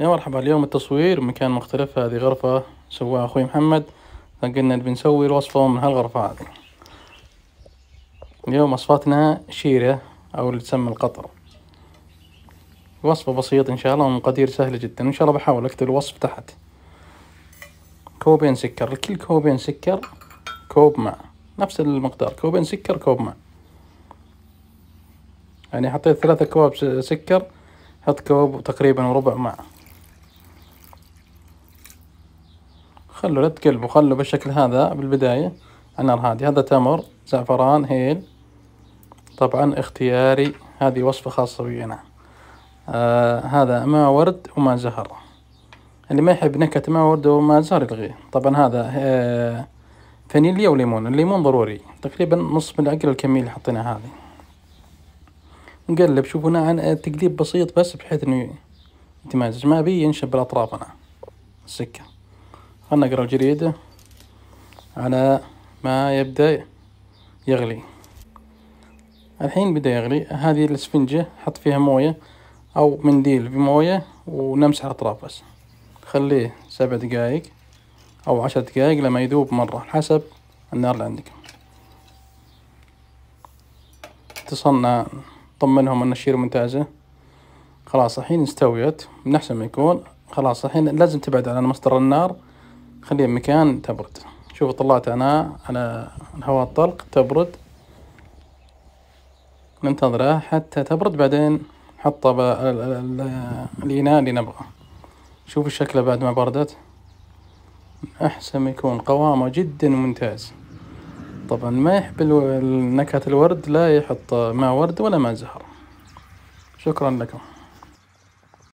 يا مرحبا اليوم التصوير مكان مختلف هذه غرفة سواها أخوي محمد فقلنا بنسوي الوصفة من هالغرفة هذه اليوم وصفتنا شيرة أو اللي تسمى القطر وصفة بسيطة إن شاء الله ومقادير سهلة جدا إن شاء الله بحاول أكتب الوصف تحت كوبين سكر لكل كوبين سكر كوب ماء نفس المقدار كوبين سكر كوب ماء يعني حطيت ثلاثة كواب سكر حط كوب تقريبا وربع ماء خلوا يتقلبوا خلوا بالشكل هذا بالبداية على هذه هذا تمر زعفران هيل طبعا اختياري هذه وصفة خاصة بي أنا آه هذا ما ورد وما زهر اللي ما يحب نكهة ما ورد وما زهر يلغيه طبعا هذا آه فانيليا وليمون الليمون ضروري تقريبا نص من العقل الكمية اللي حطيناها هذه نقلب شوفوا عن تقليب بسيط بس بحيث انه يتمازج ما بي ينشب بالاطراف انا السكه خلنا نقرأ الجريدة على ما يبدأ يغلي الحين بدأ يغلي هذه الاسفنجة حط فيها موية أو منديل بموية ونمسح الأطراف بس خليه سبع دقايق أو عشر دقايق لما يذوب مرة حسب النار اللي عندك اتصلنا طمنهم أن الشير ممتازة خلاص الحين استويت من أحسن ما يكون خلاص الحين لازم تبعد عن مصدر النار خليها مكان تبرد شوفوا طلعت أنا على الهواء الطلق تبرد ننتظرها حتى تبرد بعدين نحطها الإناء اللي نبغاه شوفوا شكلها بعد ما بردت أحسن ما يكون قوامه جدا ممتاز طبعا ما يحب نكهة الورد لا يحط ما ورد ولا ما زهر شكرا لكم